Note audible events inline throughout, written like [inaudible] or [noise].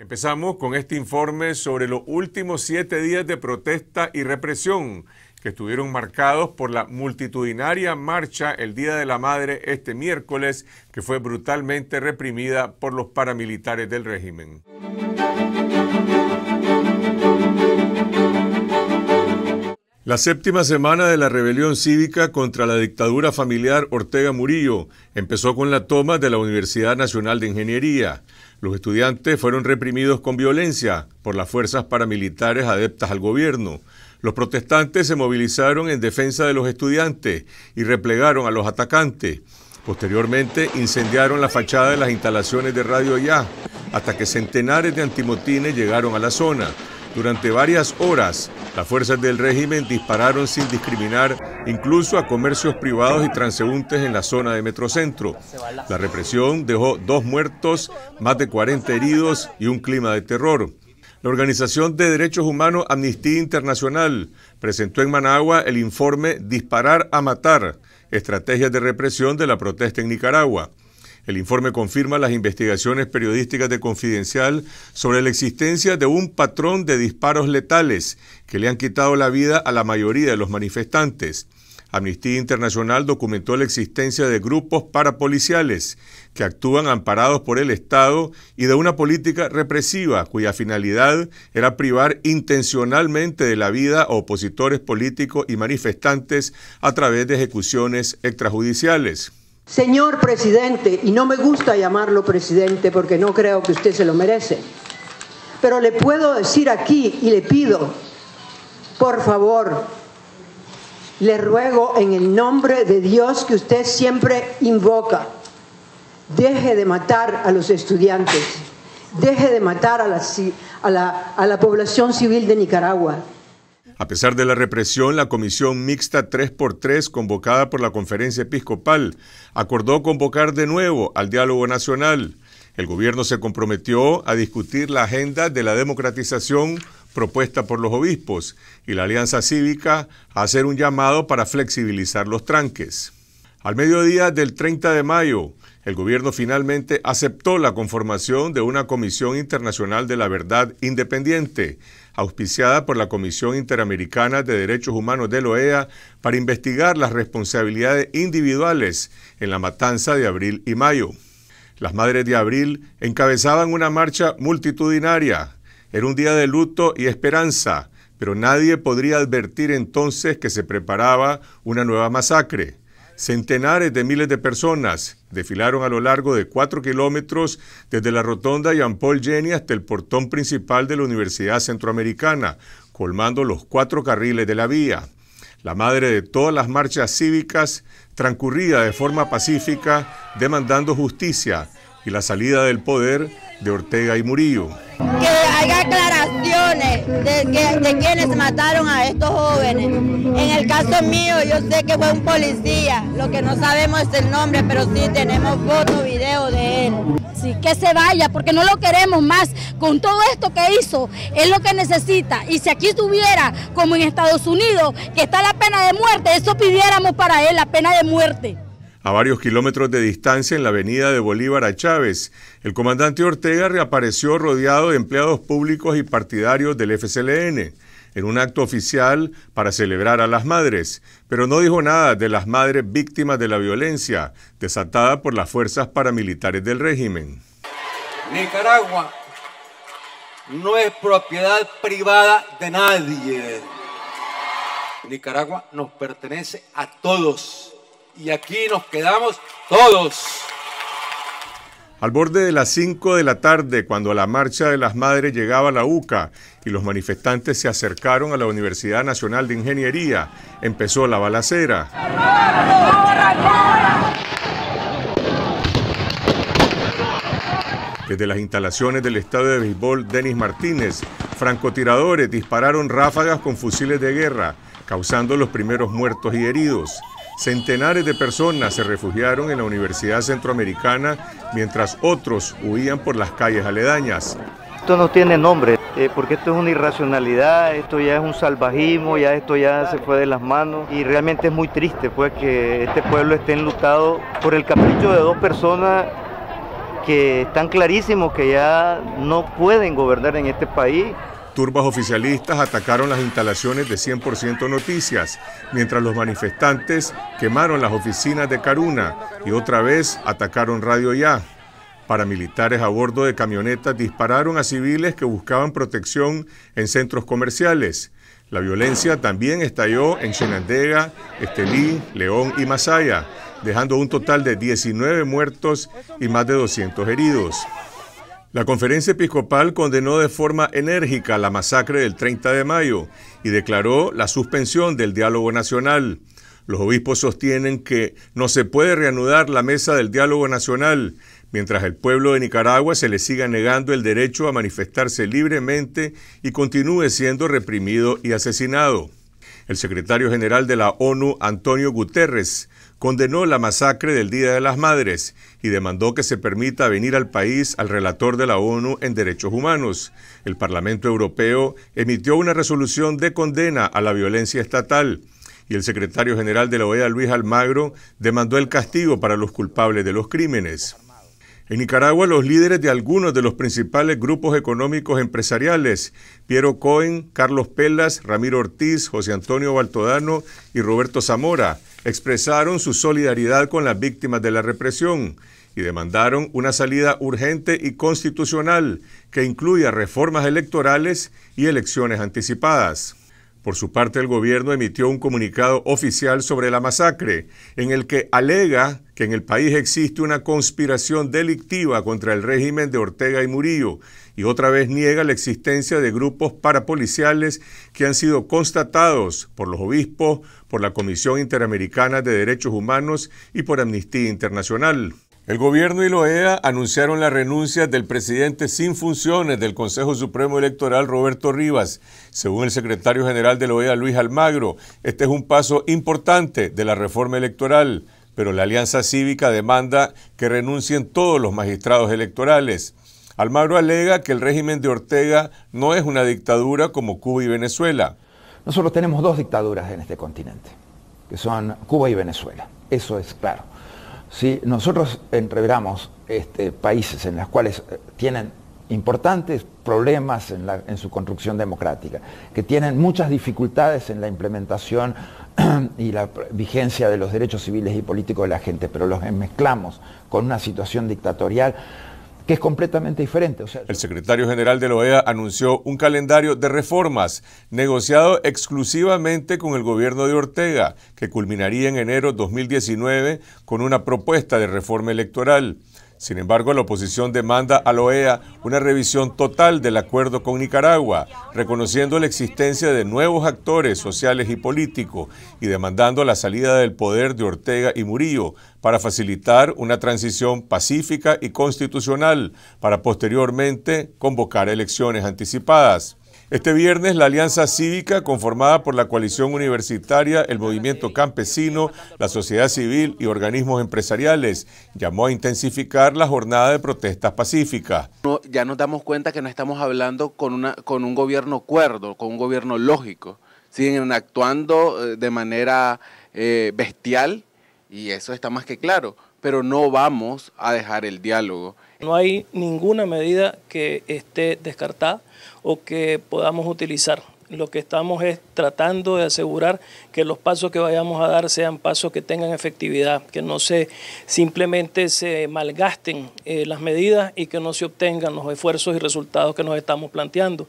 Empezamos con este informe sobre los últimos siete días de protesta y represión que estuvieron marcados por la multitudinaria marcha el Día de la Madre este miércoles, que fue brutalmente reprimida por los paramilitares del régimen. La séptima semana de la rebelión cívica contra la dictadura familiar Ortega Murillo empezó con la toma de la Universidad Nacional de Ingeniería. Los estudiantes fueron reprimidos con violencia por las fuerzas paramilitares adeptas al gobierno. Los protestantes se movilizaron en defensa de los estudiantes y replegaron a los atacantes. Posteriormente incendiaron la fachada de las instalaciones de Radio Ya, hasta que centenares de antimotines llegaron a la zona. Durante varias horas, las fuerzas del régimen dispararon sin discriminar incluso a comercios privados y transeúntes en la zona de Metrocentro. La represión dejó dos muertos, más de 40 heridos y un clima de terror. La Organización de Derechos Humanos Amnistía Internacional presentó en Managua el informe Disparar a Matar, estrategias de represión de la protesta en Nicaragua. El informe confirma las investigaciones periodísticas de Confidencial sobre la existencia de un patrón de disparos letales que le han quitado la vida a la mayoría de los manifestantes. Amnistía Internacional documentó la existencia de grupos parapoliciales que actúan amparados por el Estado y de una política represiva cuya finalidad era privar intencionalmente de la vida a opositores políticos y manifestantes a través de ejecuciones extrajudiciales. Señor presidente, y no me gusta llamarlo presidente porque no creo que usted se lo merece, pero le puedo decir aquí y le pido, por favor, le ruego en el nombre de Dios que usted siempre invoca, deje de matar a los estudiantes, deje de matar a la, población civil de Nicaragua, a pesar de la represión, la Comisión Mixta 3x3, convocada por la Conferencia Episcopal, acordó convocar de nuevo al diálogo nacional. El gobierno se comprometió a discutir la agenda de la democratización propuesta por los obispos y la Alianza Cívica a hacer un llamado para flexibilizar los tranques. Al mediodía del 30 de mayo, el gobierno finalmente aceptó la conformación de una Comisión Internacional de la Verdad Independiente, auspiciada por la Comisión Interamericana de Derechos Humanos de la e OEA, para investigar las responsabilidades individuales en la matanza de abril y mayo. Las Madres de Abril encabezaban una marcha multitudinaria. Era un día de luto y esperanza, pero nadie podría advertir entonces que se preparaba una nueva masacre. Centenares de miles de personas desfilaron a lo largo de cuatro kilómetros desde la rotonda Jean-Paul Jenny hasta el portón principal de la Universidad Centroamericana, colmando los cuatro carriles de la vía. La madre de todas las marchas cívicas transcurría de forma pacífica, demandando justicia, y la salida del poder de Ortega y Murillo. Que haya aclaraciones de, de quienes mataron a estos jóvenes. En el caso mío, yo sé que fue un policía. Lo que no sabemos es el nombre, pero sí tenemos fotos, videos de él. Sí, que se vaya, porque no lo queremos más. Con todo esto que hizo, es lo que necesita. Y si aquí estuviera, como en Estados Unidos, que está la pena de muerte, eso pidiéramos para él, la pena de muerte. A varios kilómetros de distancia en la avenida de Bolívar a Chávez, el comandante Ortega reapareció rodeado de empleados públicos y partidarios del FCLN en un acto oficial para celebrar a las madres, pero no dijo nada de las madres víctimas de la violencia desatada por las fuerzas paramilitares del régimen. Nicaragua no es propiedad privada de nadie. Nicaragua nos pertenece a todos y aquí nos quedamos todos. Al borde de las 5 de la tarde, cuando la marcha de las madres llegaba a la UCA y los manifestantes se acercaron a la Universidad Nacional de Ingeniería, empezó la balacera. Desde las instalaciones del estadio de béisbol Denis Martínez, francotiradores dispararon ráfagas con fusiles de guerra, causando los primeros muertos y heridos. Centenares de personas se refugiaron en la Universidad Centroamericana mientras otros huían por las calles aledañas. Esto no tiene nombre, eh, porque esto es una irracionalidad, esto ya es un salvajismo, ya esto ya se fue de las manos y realmente es muy triste pues que este pueblo esté enlutado por el capricho de dos personas que están clarísimos que ya no pueden gobernar en este país Turbas oficialistas atacaron las instalaciones de 100% Noticias, mientras los manifestantes quemaron las oficinas de Caruna y otra vez atacaron Radio Ya. Paramilitares a bordo de camionetas dispararon a civiles que buscaban protección en centros comerciales. La violencia también estalló en Shenandega, Estelí, León y Masaya, dejando un total de 19 muertos y más de 200 heridos. La conferencia episcopal condenó de forma enérgica la masacre del 30 de mayo y declaró la suspensión del diálogo nacional. Los obispos sostienen que no se puede reanudar la mesa del diálogo nacional mientras el pueblo de Nicaragua se le siga negando el derecho a manifestarse libremente y continúe siendo reprimido y asesinado. El secretario general de la ONU, Antonio Guterres, condenó la masacre del Día de las Madres y demandó que se permita venir al país al relator de la ONU en derechos humanos. El Parlamento Europeo emitió una resolución de condena a la violencia estatal y el secretario general de la OEA, Luis Almagro, demandó el castigo para los culpables de los crímenes. En Nicaragua, los líderes de algunos de los principales grupos económicos empresariales, Piero Cohen, Carlos Pelas, Ramiro Ortiz, José Antonio Baltodano y Roberto Zamora, expresaron su solidaridad con las víctimas de la represión y demandaron una salida urgente y constitucional que incluya reformas electorales y elecciones anticipadas. Por su parte, el gobierno emitió un comunicado oficial sobre la masacre, en el que alega que en el país existe una conspiración delictiva contra el régimen de Ortega y Murillo, y otra vez niega la existencia de grupos parapoliciales que han sido constatados por los obispos, por la Comisión Interamericana de Derechos Humanos y por Amnistía Internacional. El gobierno y la e OEA anunciaron la renuncia del presidente sin funciones del Consejo Supremo Electoral Roberto Rivas, según el secretario general de la e OEA Luis Almagro. Este es un paso importante de la reforma electoral, pero la Alianza Cívica demanda que renuncien todos los magistrados electorales. Almagro alega que el régimen de Ortega no es una dictadura como Cuba y Venezuela. Nosotros tenemos dos dictaduras en este continente, que son Cuba y Venezuela. Eso es claro. Sí, nosotros entreveramos este, países en los cuales eh, tienen importantes problemas en, en, su construcción democrática, que tienen muchas dificultades en la implementación [clears throat] y la vigencia de los derechos civiles y políticos de la gente, pero los mezclamos con una situación dictatorial, que es completamente diferente. el secretario general de la OEA anunció un calendario de reformas negociado exclusivamente con el gobierno de Ortega, que culminaría en enero 2019 con una propuesta de reforma electoral. Sin embargo, la oposición demanda a la OEA una revisión total del acuerdo con Nicaragua, reconociendo la existencia de nuevos actores sociales y políticos y demandando la salida del poder de Ortega y Murillo para facilitar una transición pacífica y constitucional para posteriormente convocar elecciones anticipadas. Este viernes, la Alianza Cívica, conformada por la coalición universitaria, el movimiento campesino, la sociedad civil y organismos empresariales, llamó a intensificar la jornada de protestas pacíficas. ya nos damos cuenta que no estamos hablando con, una, un gobierno cuerdo, con un gobierno lógico. Siguen actuando eh, de manera eh, bestial, y eso está más que claro, pero no vamos a dejar el diálogo. No hay ninguna medida que esté descartada o que podamos utilizar lo que estamos es tratando de asegurar que los pasos que vayamos a dar sean pasos que tengan efectividad, que no se simplemente se malgasten eh, las medidas y que no se obtengan los esfuerzos y resultados que nos estamos planteando.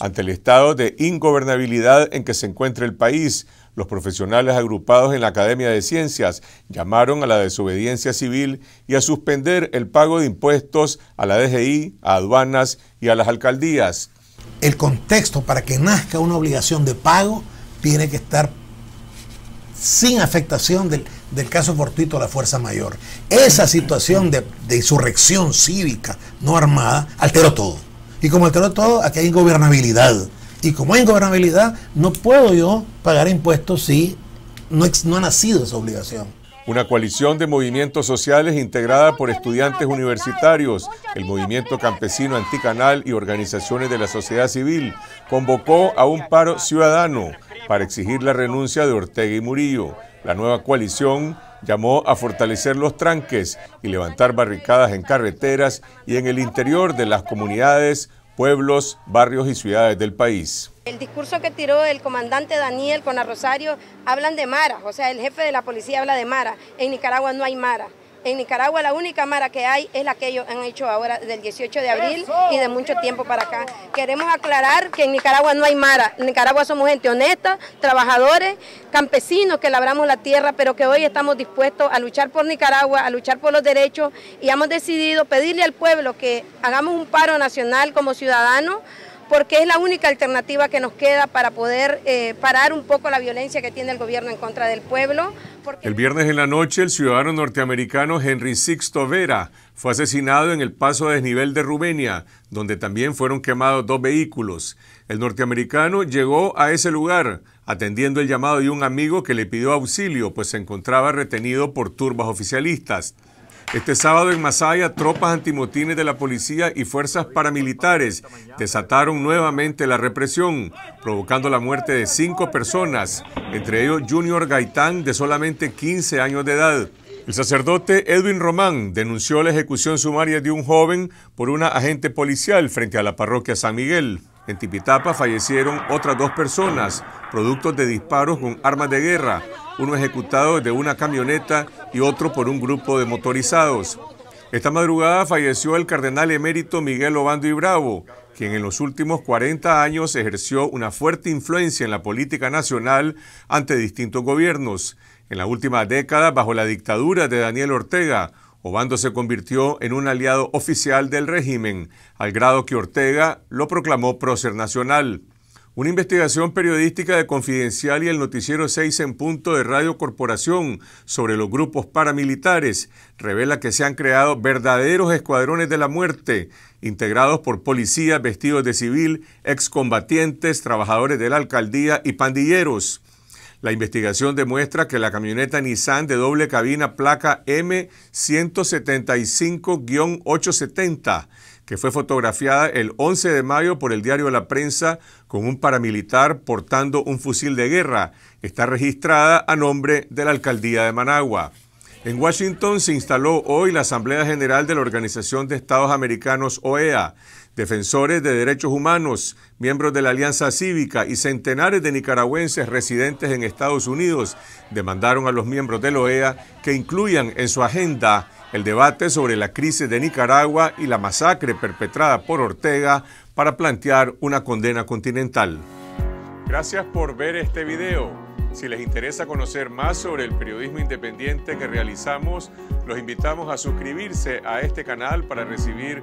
Ante el estado de ingobernabilidad en que se encuentra el país, los profesionales agrupados en la Academia de Ciencias llamaron a la desobediencia civil y a suspender el pago de impuestos a la DGI, a aduanas y a las alcaldías el contexto para que nazca una obligación de pago tiene que estar sin afectación del, caso fortuito a la fuerza mayor. Esa situación de, insurrección cívica no armada alteró todo. Y como alteró todo, aquí hay ingobernabilidad. Y como hay ingobernabilidad, no puedo yo pagar impuestos si no ha nacido esa obligación una coalición de movimientos sociales integrada por estudiantes universitarios, el movimiento campesino anticanal y organizaciones de la sociedad civil, convocó a un paro ciudadano para exigir la renuncia de Ortega y Murillo. La nueva coalición llamó a fortalecer los tranques y levantar barricadas en carreteras y en el interior de las comunidades pueblos, barrios y ciudades del país. El discurso que tiró el comandante Daniel con Rosario hablan de maras, o sea, el jefe de la policía habla de Mara. En Nicaragua no hay Mara. En Nicaragua la única mara que hay es la que ellos han hecho ahora del 18 de abril y de mucho tiempo para acá. Queremos aclarar que en Nicaragua no hay mara. En Nicaragua somos gente honesta, trabajadores, campesinos que labramos la tierra, pero que hoy estamos dispuestos a luchar por Nicaragua, a luchar por los derechos y hemos decidido pedirle al pueblo que hagamos un paro nacional como ciudadanos porque es la única alternativa que nos queda para poder eh, parar un poco la violencia que tiene el gobierno en contra del pueblo. El viernes en la noche, el ciudadano norteamericano Henry Sixto Vera fue asesinado en el paso a desnivel de Rumenia, donde también fueron quemados dos vehículos. El norteamericano llegó a ese lugar atendiendo el llamado de un amigo que le pidió auxilio, pues se encontraba retenido por turbas oficialistas. Este sábado en Masaya, tropas antimotines de la policía y fuerzas paramilitares desataron nuevamente la represión, provocando la muerte de cinco personas, entre ellos Junior Gaitán, de solamente 15 años de edad. El sacerdote Edwin Román denunció la ejecución sumaria de un joven por una agente policial frente a la parroquia San Miguel. En Tipitapa fallecieron otras dos personas, productos de disparos con armas de guerra, uno ejecutado de una camioneta y otro por un grupo de motorizados. Esta madrugada falleció el cardenal emérito Miguel Obando y Bravo, quien en los últimos 40 años ejerció una fuerte influencia en la política nacional ante distintos gobiernos. En la última década, bajo la dictadura de Daniel Ortega, Obando se convirtió en un aliado oficial del régimen, al grado que Ortega lo proclamó prócer nacional. Una investigación periodística de Confidencial y el noticiero 6 en punto de Radio Corporación sobre los grupos paramilitares revela que se han creado verdaderos escuadrones de la muerte, integrados por policías vestidos de civil, excombatientes, trabajadores de la alcaldía y pandilleros. La investigación demuestra que la camioneta Nissan de doble cabina placa M175-870, que fue fotografiada el 11 de mayo por el diario La Prensa con un paramilitar portando un fusil de guerra, está registrada a nombre de la alcaldía de Managua. En Washington se instaló hoy la Asamblea General de la Organización de Estados Americanos, OEA defensores de derechos humanos, miembros de la Alianza Cívica y centenares de nicaragüenses residentes en Estados Unidos demandaron a los miembros de la e OEA que incluyan en su agenda el debate sobre la crisis de Nicaragua y la masacre perpetrada por Ortega para plantear una condena continental. Gracias por ver este video. Si les interesa conocer más sobre el periodismo independiente que realizamos, los invitamos a suscribirse a este canal para recibir